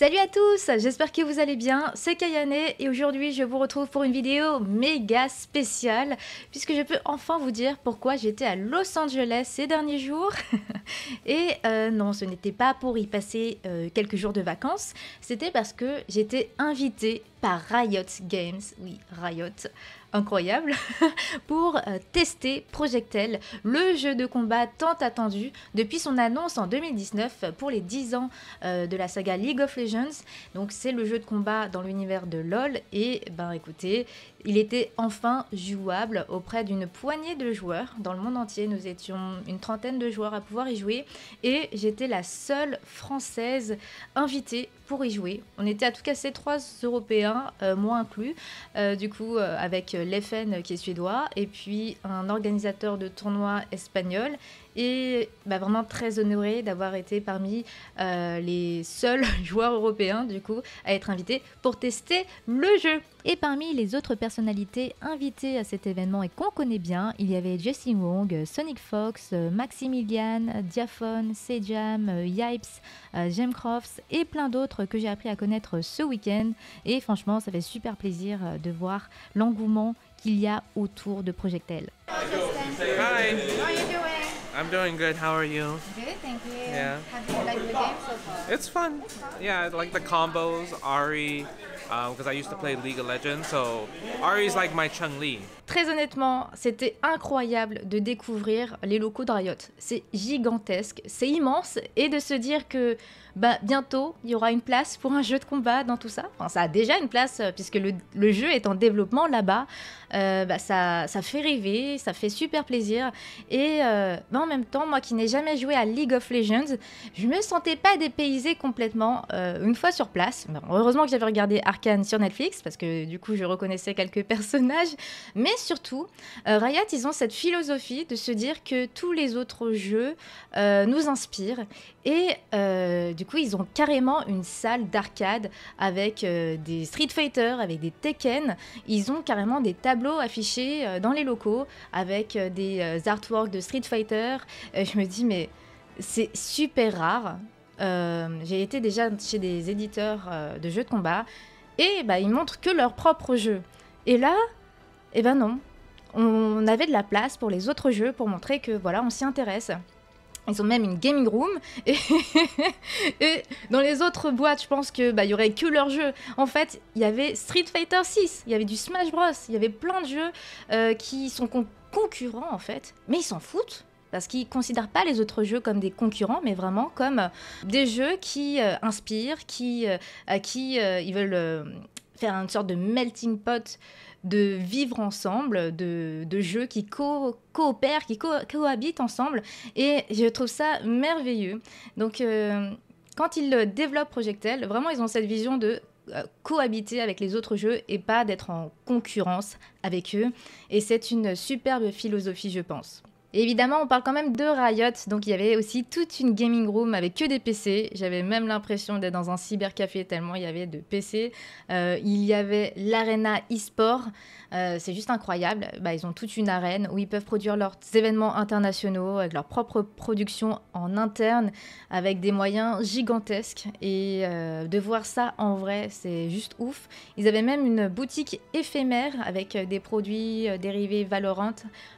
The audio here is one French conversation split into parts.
Salut à tous, j'espère que vous allez bien, c'est Kayane et aujourd'hui je vous retrouve pour une vidéo méga spéciale puisque je peux enfin vous dire pourquoi j'étais à Los Angeles ces derniers jours et euh, non ce n'était pas pour y passer euh, quelques jours de vacances, c'était parce que j'étais invitée par Riot Games, oui Riot, incroyable pour euh, tester Projectel, le jeu de combat tant attendu depuis son annonce en 2019 pour les 10 ans euh, de la saga League of Legends. Donc c'est le jeu de combat dans l'univers de LoL et ben écoutez, il était enfin jouable auprès d'une poignée de joueurs dans le monde entier. Nous étions une trentaine de joueurs à pouvoir y jouer et j'étais la seule française invitée pour y jouer. On était à tout casser trois Européens, euh, moi inclus, euh, du coup euh, avec l'FN qui est suédois et puis un organisateur de tournoi espagnol et bah, vraiment très honoré d'avoir été parmi euh, les seuls joueurs européens du coup à être invités pour tester le jeu. Et parmi les autres personnalités invitées à cet événement et qu'on connaît bien, il y avait Justin Wong, Sonic Fox, Maximilian, Diaphone, Sejam, Yipes, Jamcrofts Crofts et plein d'autres que j'ai appris à connaître ce week-end. Et franchement, ça fait super plaisir euh, de voir l'engouement qu'il y a autour de Projectel. I'm doing good. How are you? Good, thank you. Yeah. have you liked the game so far? It's fun. Yeah, I like the combos, Ari, because uh, I used to play League of Legends, so Ari's like my Chun Li. Très honnêtement, c'était incroyable de découvrir les locaux de Riot. C'est gigantesque, c'est immense, et de se dire que bah, bientôt, il y aura une place pour un jeu de combat dans tout ça. Enfin, ça a déjà une place, euh, puisque le, jeu est en développement là-bas. Euh, bah, ça, fait rêver, ça fait super plaisir. Et euh, bah, en même temps, moi qui n'ai jamais joué à League of Legends, je me sentais pas dépaysée complètement une fois sur place. heureusement que j'avais regardé Arkane sur Netflix, parce que du coup, je reconnaissais quelques personnages. Mais surtout, euh, Riot, ils ont cette philosophie de se dire que tous les autres jeux euh, nous inspirent. Et euh, du coup, ils ont carrément une salle d'arcade avec euh, des Street Fighter, avec des Tekken. Ils ont carrément des tableaux affichés dans les locaux avec des artworks de Street Fighter. je me dis, mais c'est super rare. J'ai été déjà chez des éditeurs de jeux de combat et bah, ils montrent que leur propre jeu Et là, eh ben non. On avait de la place pour les autres jeux pour montrer que voilà, on s'y intéresse. Ils ont même une gaming room. Et, dans les autres boîtes, je pense qu'il bah, aurait que leurs jeux. En fait, il y avait Street Fighter 6, il y avait du Smash Bros, il y avait plein de jeux euh, qui sont concurrents en fait. Mais ils s'en foutent parce qu'ils ne considèrent pas les autres jeux comme des concurrents, mais vraiment comme euh, des jeux qui euh, inspirent, qui, à qui ils veulent faire une sorte de melting pot de vivre ensemble, de, jeux qui coopèrent, qui cohabitent ensemble. Et je trouve ça merveilleux. Donc, euh, quand ils développent Projectel, vraiment, ils ont cette vision de euh, cohabiter avec les autres jeux et pas d'être en concurrence avec eux. Et c'est une superbe philosophie, je pense évidemment, on parle quand même de Riot, donc il y avait aussi toute une gaming room avec que des PC. J'avais même l'impression d'être dans un cybercafé tellement il y avait de PC. Euh, il y avait l'arena e-sport, euh, c'est juste incroyable. Bah, ils ont toute une arène où ils peuvent produire leurs événements internationaux avec leur propre production en interne, avec des moyens gigantesques. Et euh, de voir ça en vrai, c'est juste ouf. Ils avaient même une boutique éphémère avec des produits dérivés Valorant,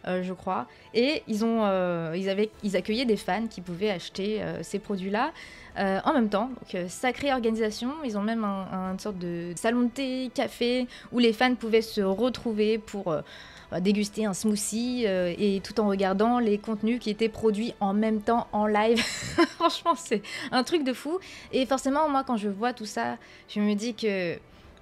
je crois. Et euh, ils, avaient, ils accueillaient des fans qui pouvaient acheter euh, ces produits-là euh, en même temps. Donc, sacrée organisation. Ils ont même une sorte de salon de thé, café, où les fans pouvaient se retrouver pour déguster un smoothie et tout en regardant les contenus qui étaient produits en même temps en live. Franchement, c'est un truc de fou. Et forcément, moi, quand je vois tout ça, je me dis que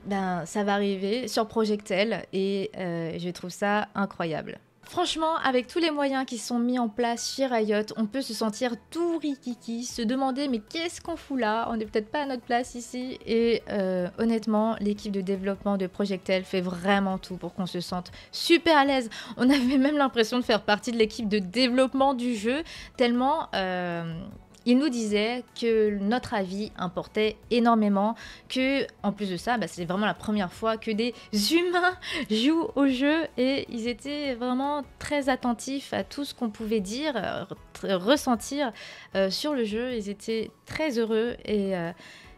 ben, ça va arriver sur Projectel et je trouve ça incroyable. Franchement, avec tous les moyens qui sont mis en place chez Riot, on peut se sentir tout rikiki, se demander mais qu'est-ce qu'on fout là On n'est peut-être pas à notre place ici. Et euh, honnêtement, l'équipe de développement de Projectel fait vraiment tout pour qu'on se sente super à l'aise. On avait même l'impression de faire partie de l'équipe de développement du jeu, tellement... Euh, il nous disait que notre avis importait énormément, que en plus de ça, bah, c'est vraiment la première fois que des humains jouent au jeu et ils étaient vraiment très attentifs à tout ce qu'on pouvait dire, euh, ressentir euh, sur le jeu. Ils étaient très heureux et euh,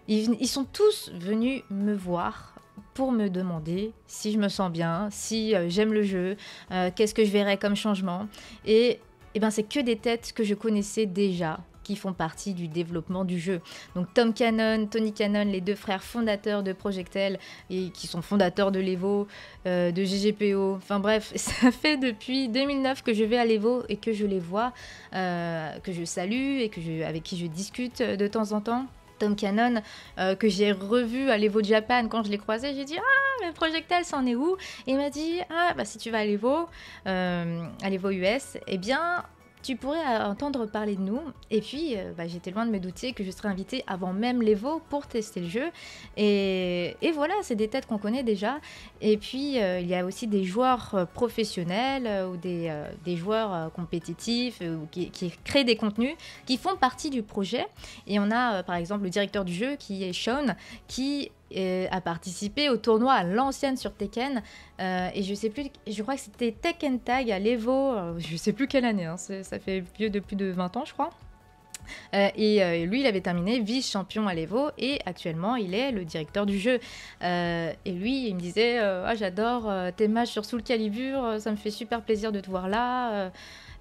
ils, sont tous venus me voir pour me demander si je me sens bien, si j'aime le jeu, qu'est-ce que je verrais comme changement. Et, et eh ben c'est que des têtes que je connaissais déjà qui font partie du développement du jeu. Donc Tom Cannon, Tony Cannon, les deux frères fondateurs de Projectel et qui sont fondateurs de l'Evo, euh, de GGPO. Enfin bref, ça fait depuis 2009 que je vais à l'Evo et que je les vois, euh, que je salue et que je, avec qui je discute de temps en temps. Tom Cannon euh, que j'ai revu à l'Evo Japan quand je l'ai croisé, j'ai dit ah mais Projectel, c'en est où Et il m'a dit ah bah si tu vas à l'Evo, à l'Evo US, eh bien tu pourrais euh, entendre parler de nous. Et puis, euh, bah, j'étais loin de me douter que je serais invitée avant même l'Evo pour tester le jeu. Et, voilà, c'est des têtes qu'on connaît déjà. Et puis, euh, il y a aussi des joueurs professionnels ou des, joueurs compétitifs ou qui, qui, créent des contenus qui font partie du projet. Et on a, par exemple, le directeur du jeu qui est Sean, qui a euh, participé au tournoi à l'ancienne sur Tekken. Euh, et je sais plus, je crois que c'était Tekken Tag à l'Evo, euh, je sais plus quelle année, hein, ça fait vieux de plus de 20 ans, je crois. et lui, il avait terminé vice-champion à l'Evo et actuellement, il est le directeur du jeu. et lui, il me disait ah, J'adore tes matchs sur Soul Calibur, ça me fait super plaisir de te voir là.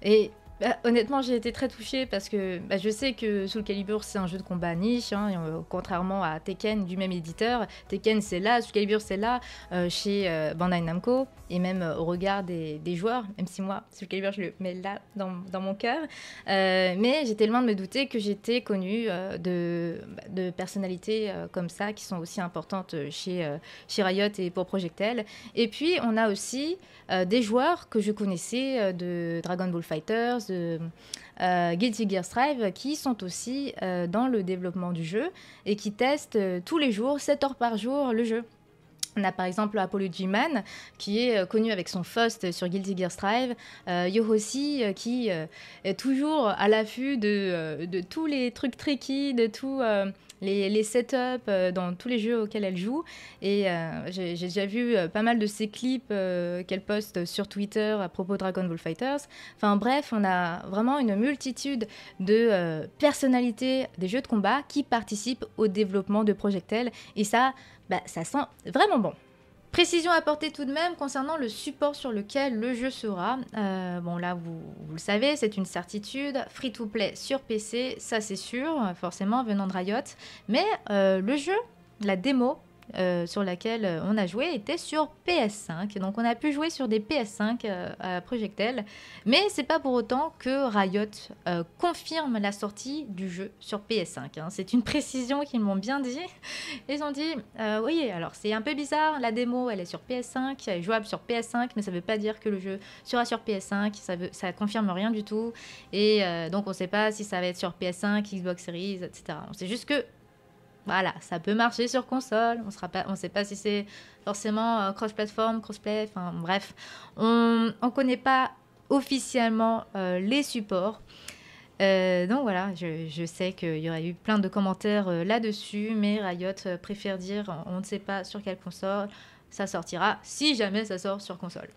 et bah, honnêtement, j'ai été très touchée parce que bah, je sais que Soul Calibur, c'est un jeu de combat niche, hein, euh, contrairement à Tekken du même éditeur. Tekken, c'est là, Soul Calibur, c'est là, euh, chez euh, Bandai Namco, et même au regard des, joueurs, même si moi, Soul Calibur, je le mets là, dans, mon cœur. mais j'étais loin de me douter que j'étais connue de, de, personnalités comme ça, qui sont aussi importantes chez, chez Riot et pour Projectel. Et puis, on a aussi des joueurs que je connaissais de Dragon Ball Fighters, de euh, Guilty Gear Strive qui sont aussi euh, dans le développement du jeu et qui testent euh, tous les jours, 7 heures par jour, le jeu. On a par exemple Apollo G-Man, qui est euh, connu avec son Faust sur Guilty Gear Strive. Euh, euh qui euh, est toujours à l'affût de, tous les trucs tricky, de tous les, setups dans tous les jeux auxquels elle joue. Et j'ai déjà vu pas mal de ses clips qu'elle poste sur Twitter à propos de Dragon Ball Fighters. Enfin bref, on a vraiment une multitude de personnalités des jeux de combat qui participent au développement de Projectel. Et ça, bah, ça sent vraiment bon. Précision apportée tout de même concernant le support sur lequel le jeu sera. Euh, bon là vous, le savez, c'est une certitude, free to play sur PC, ça c'est sûr, forcément venant de Riot. Mais euh, le jeu, la démo, euh, sur laquelle euh, on a joué était sur PS5. Donc on a pu jouer sur des PS5 euh, à Projectel, mais c'est pas pour autant que Riot confirme la sortie du jeu sur PS5. Hein. C'est une précision qu'ils m'ont bien dit. Ils ont dit, oui, alors c'est un peu bizarre, la démo elle est sur PS5, elle est jouable sur PS5, mais ça veut pas dire que le jeu sera sur PS5, ça, ne confirme rien du tout. Et donc on ne sait pas si ça va être sur PS5, Xbox Series, etc. On sait juste que voilà, ça peut marcher sur console. On ne sait pas si c'est forcément euh, cross-platform, cross-play. Enfin bref, on ne connaît pas officiellement euh, les supports. Euh, donc voilà, je, sais qu'il y aurait eu plein de commentaires là-dessus, mais Riot préfère dire on ne sait pas sur quelle console ça sortira, si jamais ça sort sur console.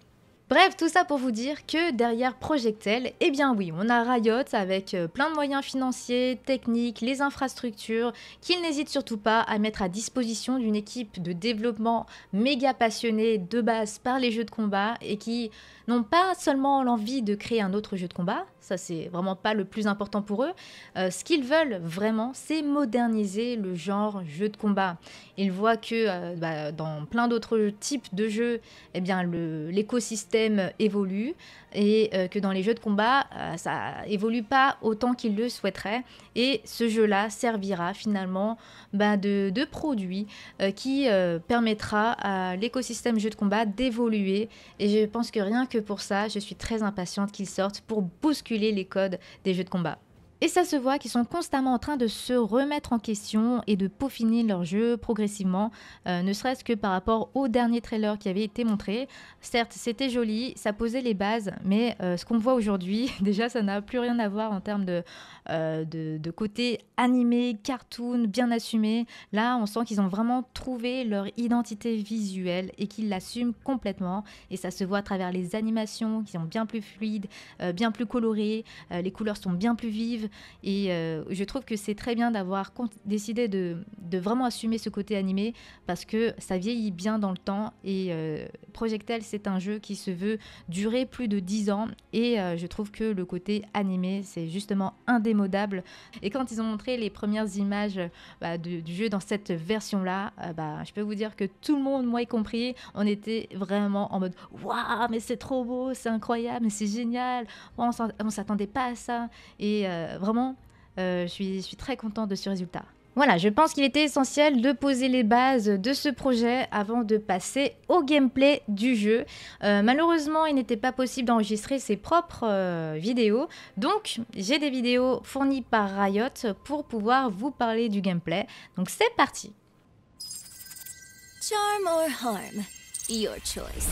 Bref, tout ça pour vous dire que derrière Projectel, eh bien oui, on a Riot avec euh, plein de moyens financiers, techniques, les infrastructures, qu'ils n'hésitent surtout pas à mettre à disposition d'une équipe de développement méga passionnée de base par les jeux de combat et qui n'ont pas seulement l'envie de créer un autre jeu de combat, ça c'est vraiment pas le plus important pour eux, euh, ce qu'ils veulent vraiment, c'est moderniser le genre jeu de combat. Ils voient que euh, bah, dans plein d'autres types de jeux, eh bien l'écosystème évolue et euh, que dans les jeux de combat, euh, ça évolue pas autant qu'il le souhaiterait Et ce jeu-là servira finalement ben de, de, produit euh, qui permettra à l'écosystème jeu de combat d'évoluer. Et je pense que rien que pour ça, je suis très impatiente qu'il sorte pour bousculer les codes des jeux de combat. Et ça se voit qu'ils sont constamment en train de se remettre en question et de peaufiner leur jeu progressivement, euh, ne serait-ce que par rapport au dernier trailer qui avait été montré. Certes, c'était joli, ça posait les bases, mais euh, ce qu'on voit aujourd'hui, déjà, ça n'a plus rien à voir en termes de, euh, de, de, côté animé, cartoon, bien assumé. Là, on sent qu'ils ont vraiment trouvé leur identité visuelle et qu'ils l'assument complètement. Et ça se voit à travers les animations qui sont bien plus fluides, bien plus colorées, les couleurs sont bien plus vives. Et euh, je trouve que c'est très bien d'avoir décidé de, vraiment assumer ce côté animé parce que ça vieillit bien dans le temps. Et euh, Projectel, c'est un jeu qui se veut durer plus de 10 ans. Et euh, je trouve que le côté animé, c'est justement indémodable. Et quand ils ont montré les premières images bah, du, jeu dans cette version-là, bah, je peux vous dire que tout le monde, moi y compris, on était vraiment en mode Waouh, mais c'est trop beau, c'est incroyable, c'est génial, on s'attendait pas à ça. Et euh, vraiment, euh, je suis, très contente de ce résultat. Voilà, je pense qu'il était essentiel de poser les bases de ce projet avant de passer au gameplay du jeu. Euh, malheureusement, il n'était pas possible d'enregistrer ses propres vidéos, donc j'ai des vidéos fournies par Riot pour pouvoir vous parler du gameplay. Donc c'est parti Charm or harm, your choice.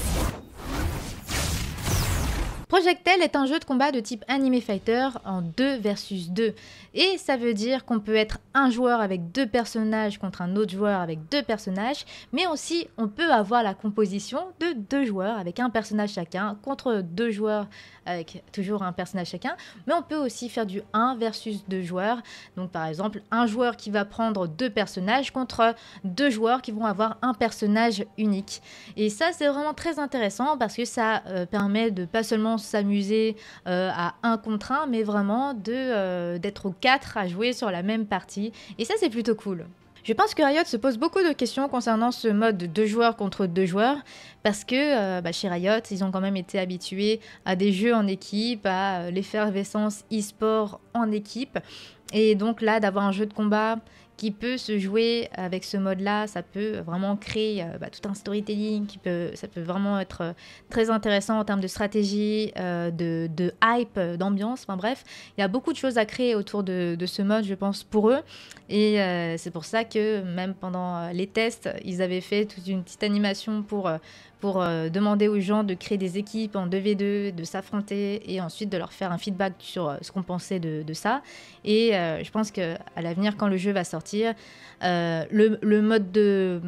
Projectel est un jeu de combat de type anime fighter en 2 versus 2. Et ça veut dire qu'on peut être un joueur avec deux personnages contre un autre joueur avec deux personnages, mais aussi on peut avoir la composition de deux joueurs avec un personnage chacun contre deux joueurs avec toujours un personnage chacun. Mais on peut aussi faire du 1 versus 2 joueurs. Donc par exemple, un joueur qui va prendre deux personnages contre deux joueurs qui vont avoir un personnage unique. Et ça, c'est vraiment très intéressant parce que ça euh, permet de pas seulement s'amuser euh, à un contre un, mais vraiment de euh, d'être aux quatre à jouer sur la même partie. Et ça, c'est plutôt cool. Je pense que Riot se pose beaucoup de questions concernant ce mode deux joueurs contre deux joueurs, parce que euh, bah, chez Riot, ils ont quand même été habitués à des jeux en équipe, à euh, l'effervescence e-sport en équipe. Et donc là, d'avoir un jeu de combat qui peut se jouer avec ce mode-là. Ça peut vraiment créer euh, bah, tout un storytelling, qui peut, ça peut vraiment être euh, très intéressant en termes de stratégie, euh, de, hype, d'ambiance. Enfin bref, il y a beaucoup de choses à créer autour de, ce mode, je pense, pour eux. Et c'est pour ça que même pendant les tests, ils avaient fait toute une petite animation pour, pour euh, demander aux gens de créer des équipes en 2v2, de s'affronter et ensuite de leur faire un feedback sur euh, ce qu'on pensait de, ça. Et euh, je pense qu'à l'avenir, quand le jeu va sortir, le, mode de,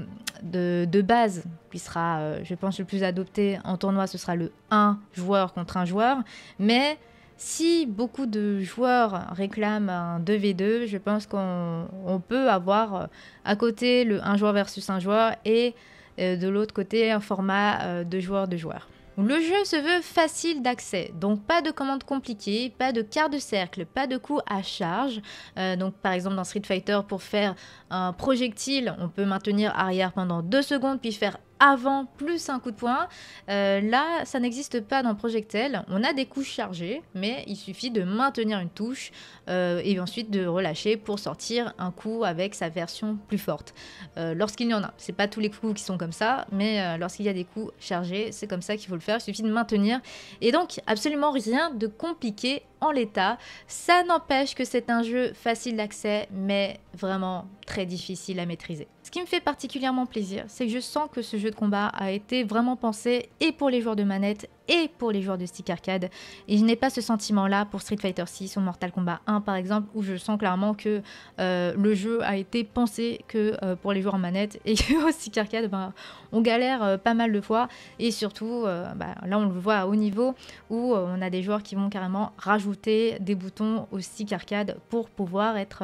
de, base qui sera, je pense, le plus adopté en tournoi, ce sera le 1 joueur contre 1 joueur. Mais si beaucoup de joueurs réclament un 2v2, je pense qu'on peut avoir à côté le 1 joueur versus 1 joueur et euh, de l'autre côté un format euh, de joueur de joueur. Le jeu se veut facile d'accès, donc pas de commandes compliquées, pas de quart de cercle, pas de coups à charge. Euh, donc par exemple dans Street Fighter, pour faire un projectile, on peut maintenir arrière pendant deux secondes puis faire avant plus un coup de poing. Euh, là, ça n'existe pas dans Projectel. On a des coups chargés mais il suffit de maintenir une touche euh, et ensuite de relâcher pour sortir un coup avec sa version plus forte. Euh, lorsqu'il y en a, c'est pas tous les coups qui sont comme ça, mais lorsqu'il y a des coups chargés, c'est comme ça qu'il faut le faire. Il suffit de maintenir. Et donc, absolument rien de compliqué l'état. Ça n'empêche que c'est un jeu facile d'accès, mais vraiment très difficile à maîtriser. Ce qui me fait particulièrement plaisir, c'est que je sens que ce jeu de combat a été vraiment pensé et pour les joueurs de manette et pour les joueurs de stick arcade. Et je n'ai pas ce sentiment-là pour Street Fighter 6 ou Mortal Kombat 1 par exemple, où je sens clairement que euh, le jeu a été pensé que euh, pour les joueurs en manette et au stick arcade, ben, on galère euh, pas mal de fois. Et surtout, bah, là on le voit à haut niveau où on a des joueurs qui vont carrément rajouter des boutons au stick arcade pour pouvoir être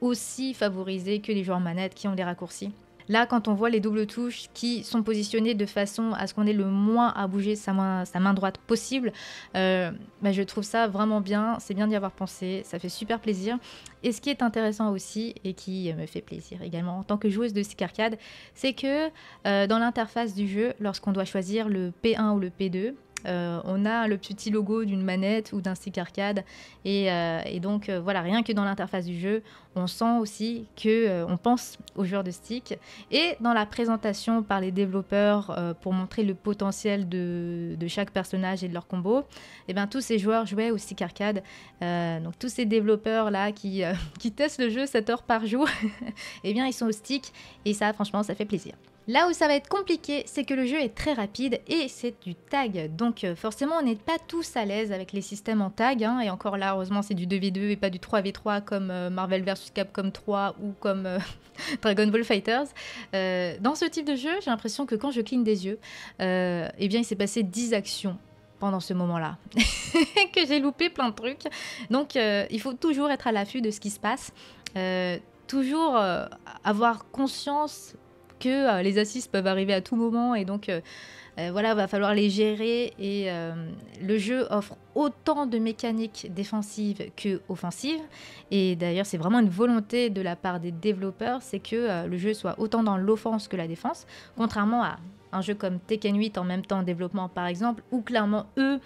aussi favorisés que les joueurs en manette qui ont des raccourcis. Là, quand on voit les doubles touches qui sont positionnées de façon à ce qu'on ait le moins à bouger sa main, droite possible, euh, bah, je trouve ça vraiment bien. C'est bien d'y avoir pensé, ça fait super plaisir. Et ce qui est intéressant aussi et qui me fait plaisir également en tant que joueuse de stick arcade, c'est que euh, dans l'interface du jeu, lorsqu'on doit choisir le P1 ou le P2, euh, on a le petit logo d'une manette ou d'un stick arcade. Et, euh, donc, euh, voilà, rien que dans l'interface du jeu, on sent aussi que on pense aux joueurs de stick. Et dans la présentation par les développeurs pour montrer le potentiel de, chaque personnage et de leur combo, et eh bien tous ces joueurs jouaient au stick arcade. donc, tous ces développeurs-là qui, testent le jeu 7 heures par jour, et eh bien, ils sont au stick. Et ça, franchement, ça fait plaisir. Là où ça va être compliqué, c'est que le jeu est très rapide et c'est du tag. Donc euh, forcément, on n'est pas tous à l'aise avec les systèmes en tag. Hein. et encore là, heureusement, c'est du 2v2 et pas du 3v3 comme euh, Marvel vs Capcom 3 ou comme euh, Dragon Ball Fighters. dans ce type de jeu, j'ai l'impression que quand je cligne des yeux, eh bien, il s'est passé 10 actions pendant ce moment-là, que j'ai loupé plein de trucs. Donc, il faut toujours être à l'affût de ce qui se passe, toujours avoir conscience que euh, les assises peuvent arriver à tout moment et donc euh, euh, voilà, va falloir les gérer et le jeu offre autant de mécaniques défensives que offensives et d'ailleurs c'est vraiment une volonté de la part des développeurs, c'est que le jeu soit autant dans l'offense que la défense, contrairement à un jeu comme Tekken 8 en même temps en développement par exemple, où clairement eux,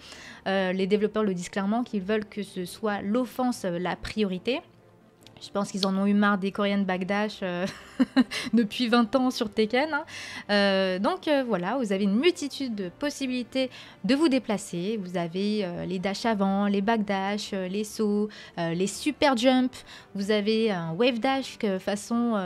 les développeurs le disent clairement qu'ils veulent que ce soit l'offense la priorité. Je pense qu'ils en ont eu marre des Korean Backdash euh, depuis 20 ans sur Tekken. Hein. Euh, donc euh, voilà, vous avez une multitude de possibilités de vous déplacer. Vous avez les dash avant, les backdash, les sauts, les super jumps. Vous avez un wave dash façon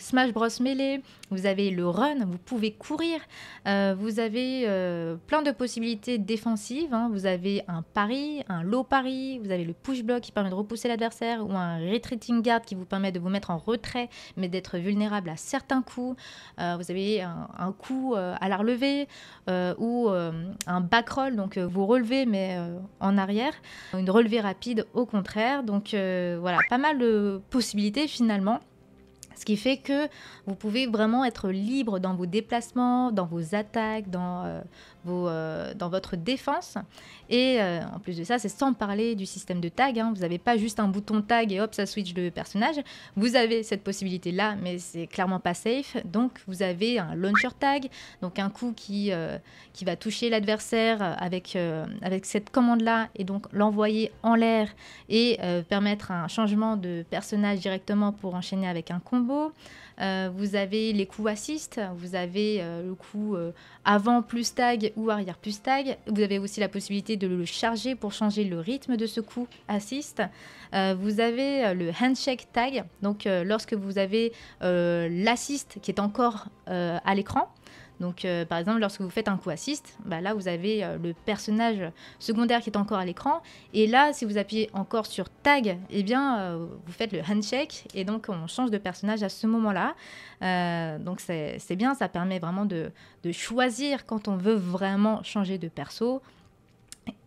Smash Bros Melee vous avez le run, vous pouvez courir, euh, vous avez euh, plein de possibilités défensives, hein. vous avez un pari, un low pari, vous avez le push block qui permet de repousser l'adversaire ou un retreating guard qui vous permet de vous mettre en retrait mais d'être vulnérable à certains coups, euh, vous avez un, coup à la relevée ou un back roll, donc vous relevez mais en arrière, une relevée rapide au contraire, donc voilà, pas mal de possibilités finalement. Ce qui fait que vous pouvez vraiment être libre dans vos déplacements, dans vos attaques, dans, euh, euh, dans votre défense. Et euh, en plus de ça, c'est sans parler du système de tag. Hein. Vous n'avez pas juste un bouton tag et hop, ça switch le personnage. Vous avez cette possibilité-là, mais c'est clairement pas safe. Donc, vous avez un launcher tag, donc un coup qui, euh, qui va toucher l'adversaire avec, avec cette commande-là et donc l'envoyer en l'air et permettre un changement de personnage directement pour enchaîner avec un combo. vous avez les coups assist, vous avez le coup avant plus tag ou arrière plus tag. Vous avez aussi la possibilité de le charger pour changer le rythme de ce coup assist. Euh, vous avez euh, le handshake tag, donc euh, lorsque vous avez l'assist qui est encore à l'écran, donc, euh, par exemple, lorsque vous faites un coup assist, bah, là, vous avez euh, le personnage secondaire qui est encore à l'écran. Et là, si vous appuyez encore sur tag, eh bien, euh, vous faites le handshake. Et donc, on change de personnage à ce moment-là. donc, c'est bien, ça permet vraiment de choisir quand on veut vraiment changer de perso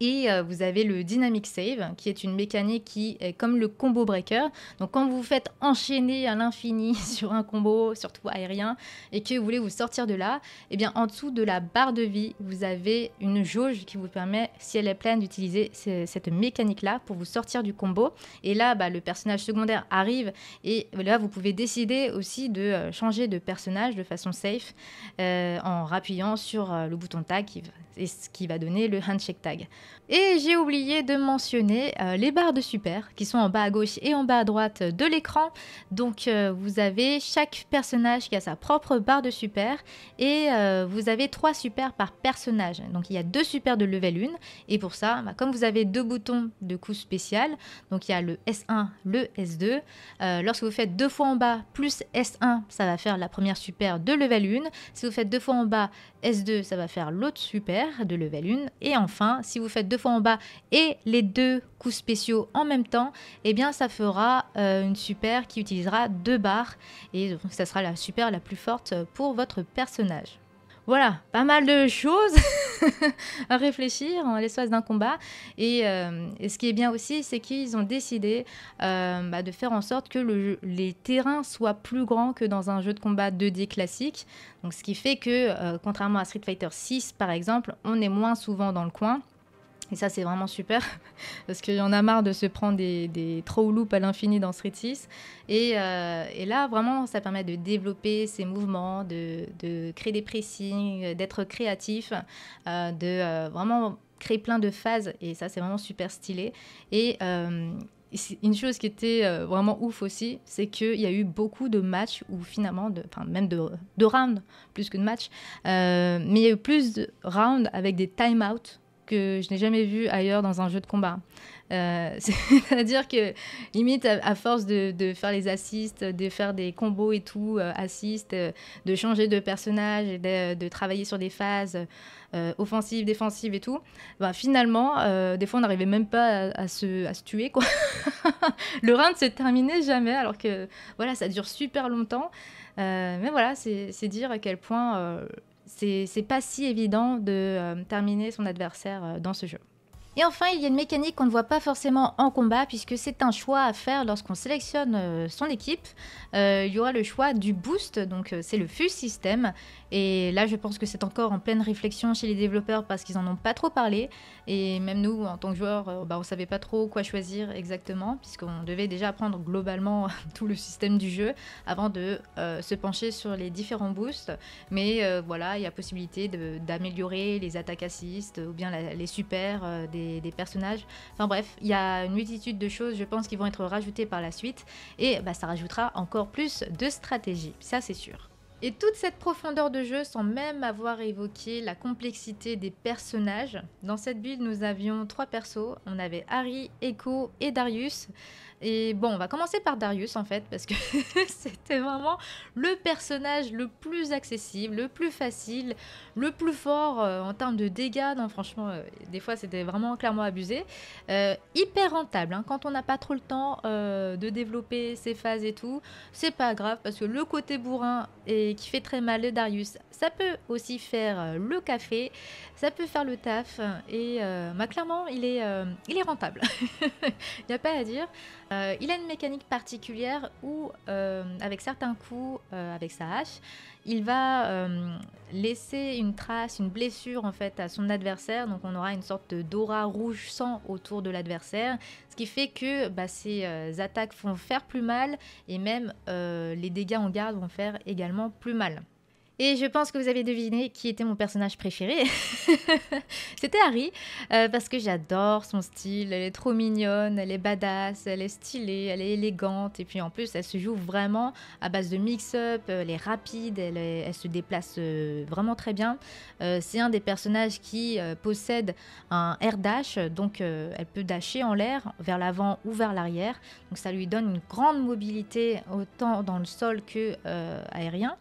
et euh, vous avez le Dynamic Save, qui est une mécanique qui est comme le combo breaker. Donc quand vous vous faites enchaîner à l'infini sur un combo, surtout aérien, et que vous voulez vous sortir de là, eh bien en dessous de la barre de vie, vous avez une jauge qui vous permet, si elle est pleine, d'utiliser cette mécanique-là pour vous sortir du combo. Et là, bah, le personnage secondaire arrive, et là, vous pouvez décider aussi de euh, changer de personnage de façon safe euh, en appuyant sur le bouton tag, et ce qui va donner le handshake tag. Et j'ai oublié de mentionner euh, les barres de super qui sont en bas à gauche et en bas à droite de l'écran. Donc euh, vous avez chaque personnage qui a sa propre barre de super et euh, vous avez trois super par personnage. Donc il y a deux super de level 1 et pour ça, bah, comme vous avez deux boutons de coup spécial, donc il y a le S1, le S2. lorsque vous faites deux fois en bas plus S1, ça va faire la première super de level 1. Si vous faites deux fois en bas S2, ça va faire l'autre super de level 1. Et enfin, si vous faites deux fois en bas et les deux coups spéciaux en même temps, eh bien ça fera euh, une super qui utilisera deux barres. Et ça sera la super la plus forte pour votre personnage. Voilà, pas mal de choses à réfléchir en l'espace d'un combat. Euh, et, ce qui est bien aussi, c'est qu'ils ont décidé euh, bah, de faire en sorte que les terrains soient plus grands que dans un jeu de combat 2D classique. Donc, ce qui fait que, euh, contrairement à Street Fighter 6 par exemple, on est moins souvent dans le coin. Et ça, c'est vraiment super, parce qu'il y en a marre de se prendre des, des trop loupes à l'infini dans Street 6. Euh, et, là, vraiment, ça permet de développer ses mouvements, de, créer des pressings, d'être créatif, euh, de euh, vraiment créer plein de phases. Et ça, c'est vraiment super stylé. Et une chose qui était vraiment ouf aussi, c'est qu'il y a eu beaucoup de matchs ou finalement, de, enfin même de, rounds plus que de matchs, mais il y a eu plus de rounds avec des time outs que je n'ai jamais vu ailleurs dans un jeu de combat. Euh, c'est-à-dire que, limite, à, force de, faire les assists, de faire des combos et tout, euh, assists, euh, de changer de personnage, et de, travailler sur des phases offensives, défensives et tout, bah, finalement, des fois, on n'arrivait même pas à, se, tuer, quoi. Le round se terminait jamais, alors que, voilà, ça dure super longtemps. mais voilà, c'est dire à quel point c'est pas si évident de euh, terminer son adversaire euh, dans ce jeu. Et enfin, il y a une mécanique qu'on ne voit pas forcément en combat, puisque c'est un choix à faire lorsqu'on sélectionne euh, son équipe. il y aura le choix du boost, donc c'est le fuse système et là, je pense que c'est encore en pleine réflexion chez les développeurs parce qu'ils n'en ont pas trop parlé. Et même nous, en tant que joueurs, euh, bah, on ne savait pas trop quoi choisir exactement, puisqu'on devait déjà apprendre globalement tout le système du jeu avant de euh, se pencher sur les différents boosts. Mais euh, voilà, il y a possibilité d'améliorer les attaques assistes ou bien les super des, personnages. Enfin bref, il y a une multitude de choses, je pense, qui vont être rajoutées par la suite. Et bah, ça rajoutera encore plus de stratégie, ça c'est sûr. Et toute cette profondeur de jeu, sans même avoir évoqué la complexité des personnages. Dans cette build, nous avions trois persos. On avait Harry, Echo et Darius. Et bon, on va commencer par Darius en fait, parce que c'était vraiment le personnage le plus accessible, le plus facile, le plus fort euh, en termes de dégâts. Non, franchement, euh, des fois c'était vraiment clairement abusé. Euh, hyper rentable, hein. quand on n'a pas trop le temps de développer ses phases et tout, c'est pas grave, parce que le côté bourrin et qui fait très mal de Darius, ça peut aussi faire le café, ça peut faire le taf, et bah, clairement, il est, il est rentable. Il n'y a pas à dire. Euh, il a une mécanique particulière où, euh, avec certains coups, euh, avec sa hache, il va laisser une trace, une blessure en fait à son adversaire. Donc on aura une sorte d'aura rouge sang autour de l'adversaire, ce qui fait que ses bah, attaques vont faire plus mal et même les dégâts en garde vont faire également plus mal. Et je pense que vous avez deviné qui était mon personnage préféré. C'était Harry, euh, parce que j'adore son style, elle est trop mignonne, elle est badass, elle est stylée, elle est élégante, et puis en plus elle se joue vraiment à base de mix-up, elle est rapide, elle, se déplace euh, vraiment très bien. Euh, c'est un des personnages qui possède un air dash, donc elle peut dasher en l'air, vers l'avant ou vers l'arrière, donc ça lui donne une grande mobilité autant dans le sol que aérien.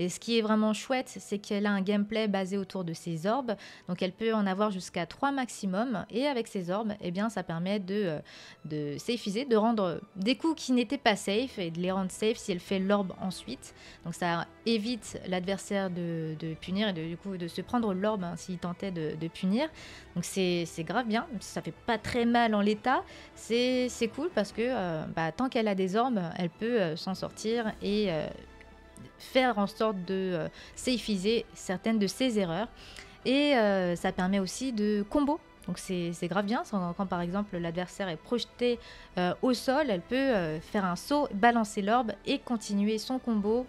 Et ce qui est vraiment chouette, c'est qu'elle a un gameplay basé autour de ses orbes. Donc elle peut en avoir jusqu'à 3 maximum. Et avec ses orbes, eh bien, ça permet de, euh, de safeiser, de rendre des coups qui n'étaient pas safe et de les rendre safe si elle fait l'orbe ensuite. Donc ça évite l'adversaire de, de, punir et de, du coup de se prendre l'orbe hein, s'il tentait de, punir. Donc c'est grave bien. Ça fait pas très mal en l'état. C'est cool parce que euh, bah, tant qu'elle a des orbes, elle peut euh, s'en sortir et faire en sorte de euh, certaines de ses erreurs. Et euh, ça permet aussi de combo. Donc c'est grave bien, quand par exemple l'adversaire est projeté euh, au sol, elle peut euh, faire un saut, balancer l'orbe et continuer son combo.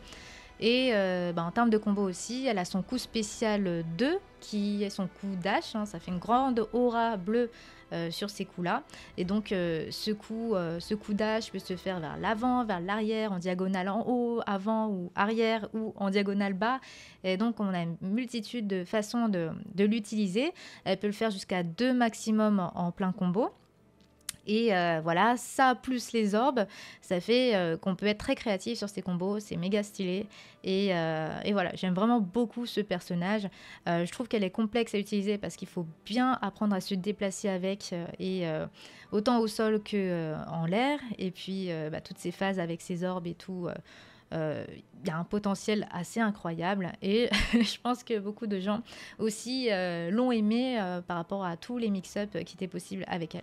Et euh, bah, en termes de combo aussi, elle a son coup spécial 2, qui est son coup dash. Hein. ça fait une grande aura bleue euh, sur ces coups-là. Et donc, euh, ce, coup, ce coup dash peut se faire vers l'avant, vers l'arrière, en diagonale en haut, avant ou arrière, ou en diagonale bas. Et donc, on a une multitude de façons de, l'utiliser. Elle peut le faire jusqu'à deux maximum en plein combo. Et euh, voilà, ça plus les orbes, ça fait euh, qu'on peut être très créatif sur ces combos, c'est méga stylé. Et, euh, voilà, j'aime vraiment beaucoup ce personnage. je trouve qu'elle est complexe à utiliser parce qu'il faut bien apprendre à se déplacer avec, et autant au sol que en l'air. Et puis bah, toutes ces phases avec ses orbes et tout. Il y a un potentiel assez incroyable et je pense que beaucoup de gens aussi l'ont aimé par rapport à tous les mix-ups qui étaient possibles avec elle.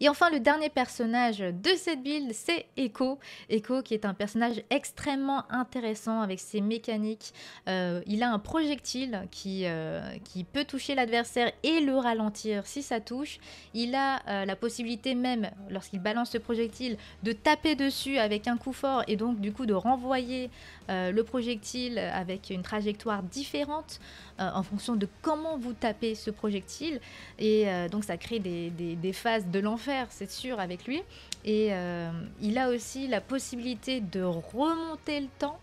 Et enfin, le dernier personnage de cette build, c'est Echo. Echo qui est un personnage extrêmement intéressant avec ses mécaniques. Euh, il a un projectile qui, euh, qui peut toucher l'adversaire et le ralentir si ça touche. Il a euh, la possibilité même, lorsqu'il balance ce projectile, de taper dessus avec un coup fort et donc du coup de renvoyer le projectile avec une trajectoire différente. Euh, en fonction de comment vous tapez ce projectile. Et euh, donc ça crée des phases de l'enfer, c'est sûr, avec lui. Et euh, il a aussi la possibilité de remonter le temps.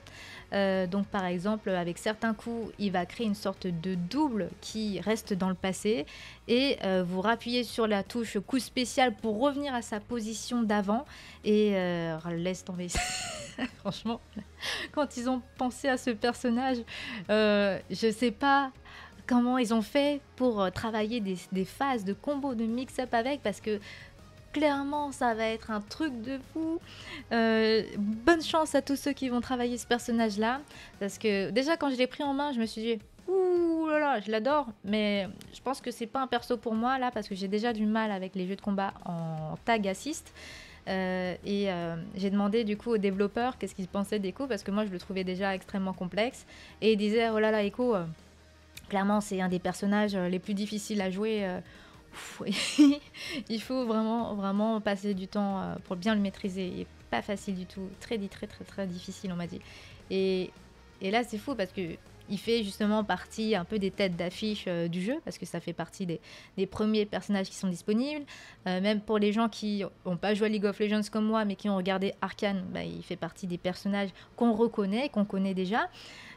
Euh, donc par exemple, avec certains coups, il va créer une sorte de double qui reste dans le passé et euh, vous rappuyez sur la touche coup spécial pour revenir à sa position d'avant et euh, oh, laisse tomber. Franchement, quand ils ont pensé à ce personnage, je ne sais pas comment ils ont fait pour travailler des, des phases de combo de mix-up avec parce que clairement ça va être un truc de fou. Euh, bonne chance à tous ceux qui vont travailler ce personnage là, parce que déjà quand je l'ai pris en main, je me suis dit ouh là là, je l'adore, mais je pense que c'est pas un perso pour moi là parce que j'ai déjà du mal avec les jeux de combat en tag assist. Euh, et euh, j'ai demandé du coup aux développeurs qu'est-ce qu'il pensait d'Echo parce que moi je le trouvais déjà extrêmement complexe et ils disaient, oh là là Echo clairement c'est un des personnages les plus difficiles à jouer il faut vraiment, vraiment passer du temps euh, pour bien le maîtriser. Il n'est pas facile du tout, très, très, très, très difficile, on m'a dit. Et, et là, c'est fou parce que il fait justement partie un peu des têtes d'affiche euh, du jeu, parce que ça fait partie des, premiers personnages qui sont disponibles. Euh, même pour les gens qui n'ont pas joué à League of Legends comme moi, mais qui ont regardé Arkane, bah, il fait partie des personnages qu'on reconnaît, qu'on connaît déjà.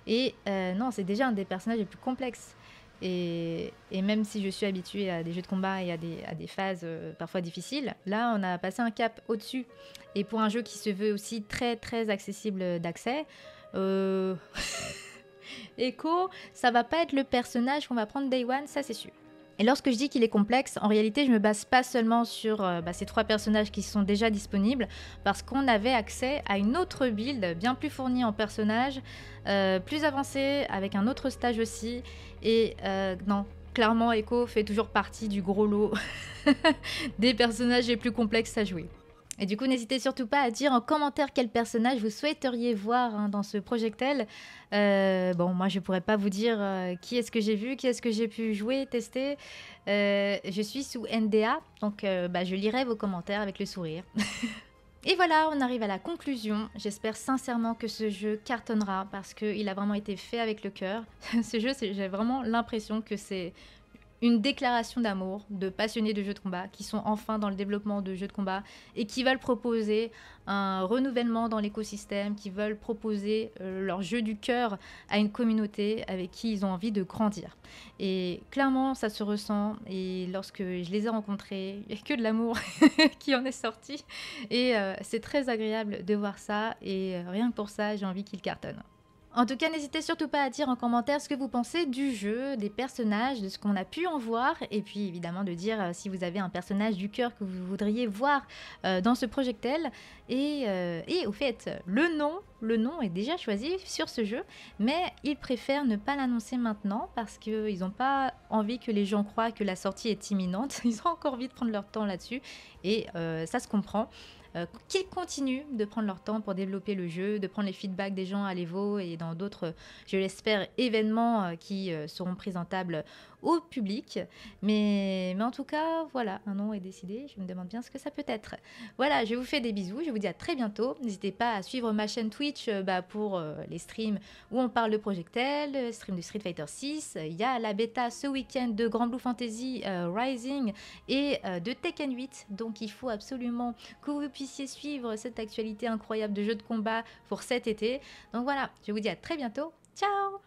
Et non, c'est déjà un des personnages les plus complexes. Et, même si je suis habituée à des jeux de combat et à des, des phases euh, parfois difficiles, là on a passé un cap au-dessus. Et pour un jeu qui se veut aussi très très accessible d'accès, euh, Echo, ça va pas être le personnage qu'on va prendre Day One, ça c'est sûr. Et lorsque je dis qu'il est complexe, en réalité, je me base pas seulement sur euh, bah, ces trois personnages qui sont déjà disponibles, parce qu'on avait accès à une autre build bien plus fournie en personnages, euh, plus avancée, avec un autre stage aussi. Et euh, non, clairement, Echo fait toujours partie du gros lot des personnages les plus complexes à jouer. Et du coup, n'hésitez surtout pas à dire en commentaire quel personnage vous souhaiteriez voir hein, dans ce projectile. Euh, bon, moi, je ne pourrais pas vous dire euh, qui est-ce que j'ai vu, qui est-ce que j'ai pu jouer, tester. Euh, je suis sous NDA, donc bah, je lirai vos commentaires avec le sourire. Et voilà, on arrive à la conclusion. J'espère sincèrement que ce jeu cartonnera parce qu'il a vraiment été fait avec le cœur. ce jeu, j'ai vraiment l'impression que c'est une déclaration d'amour de passionnés de jeux de combat qui sont enfin dans le développement de jeux de combat et qui veulent proposer un renouvellement dans l'écosystème, qui veulent proposer euh, leur jeu du cœur à une communauté avec qui ils ont envie de grandir. Et clairement, ça se ressent et lorsque je les ai rencontrés, il n'y a que de l'amour qui en est sorti et euh, c'est très agréable de voir ça et euh, rien que pour ça, j'ai envie qu'ils cartonnent. En tout cas, n'hésitez surtout pas à dire en commentaire ce que vous pensez du jeu, des personnages, de ce qu'on a pu en voir, et puis évidemment de dire euh, si vous avez un personnage du cœur que vous voudriez voir euh, dans ce projectile. Et, euh, et au fait, le nom, le nom est déjà choisi sur ce jeu, mais ils préfèrent ne pas l'annoncer maintenant parce qu'ils n'ont pas envie que les gens croient que la sortie est imminente. Ils ont encore envie de prendre leur temps là-dessus, et ça se comprend. Euh, qui qu'ils continuent de prendre leur temps pour développer le jeu, de prendre les feedbacks des gens à l'Evo et dans d'autres, je l'espère, événements euh, qui euh, seront présentables au public. Mais, mais en tout cas, voilà, un nom est décidé. Je me demande bien ce que ça peut être. Voilà, je vous fais des bisous. Je vous dis à très bientôt. N'hésitez pas à suivre ma chaîne Twitch euh, bah, pour euh, les streams où on parle de Projectel, euh, stream de Street Fighter 6. Il y a la bêta ce week-end de Grand Blue Fantasy Rising et de Tekken 8. Donc il faut absolument que vous puissiez suivre cette actualité incroyable de jeux de combat pour cet été. Donc voilà, je vous dis à très bientôt. Ciao